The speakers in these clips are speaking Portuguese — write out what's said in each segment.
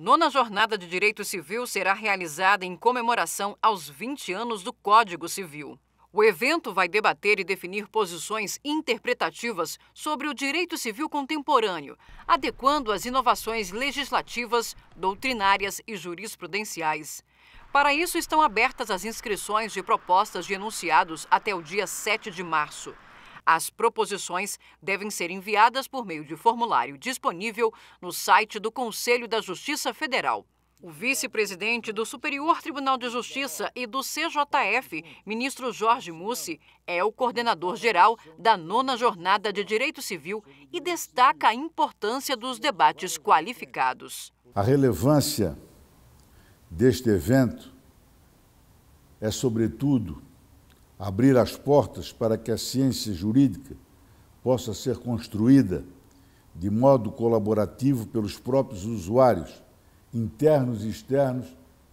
Nona Jornada de Direito Civil será realizada em comemoração aos 20 anos do Código Civil. O evento vai debater e definir posições interpretativas sobre o direito civil contemporâneo, adequando as inovações legislativas, doutrinárias e jurisprudenciais. Para isso, estão abertas as inscrições de propostas de enunciados até o dia 7 de março. As proposições devem ser enviadas por meio de formulário disponível no site do Conselho da Justiça Federal. O vice-presidente do Superior Tribunal de Justiça e do CJF, ministro Jorge Mussi, é o coordenador-geral da nona Jornada de Direito Civil e destaca a importância dos debates qualificados. A relevância deste evento é, sobretudo, abrir as portas para que a ciência jurídica possa ser construída de modo colaborativo pelos próprios usuários, internos e externos,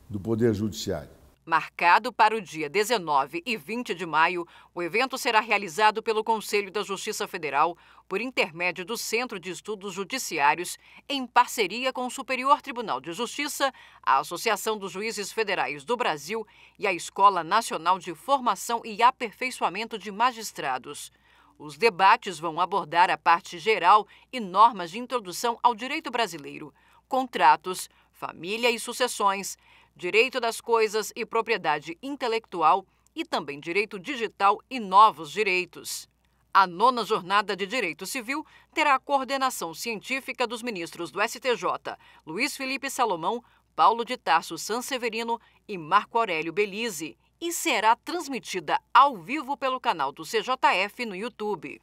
do Poder Judiciário. Marcado para o dia 19 e 20 de maio, o evento será realizado pelo Conselho da Justiça Federal por intermédio do Centro de Estudos Judiciários, em parceria com o Superior Tribunal de Justiça, a Associação dos Juízes Federais do Brasil e a Escola Nacional de Formação e Aperfeiçoamento de Magistrados. Os debates vão abordar a parte geral e normas de introdução ao direito brasileiro, contratos, família e sucessões direito das coisas e propriedade intelectual e também direito digital e novos direitos. A nona jornada de Direito Civil terá a coordenação científica dos ministros do STJ, Luiz Felipe Salomão, Paulo de Tarso Sanseverino e Marco Aurélio Belize, e será transmitida ao vivo pelo canal do CJF no YouTube.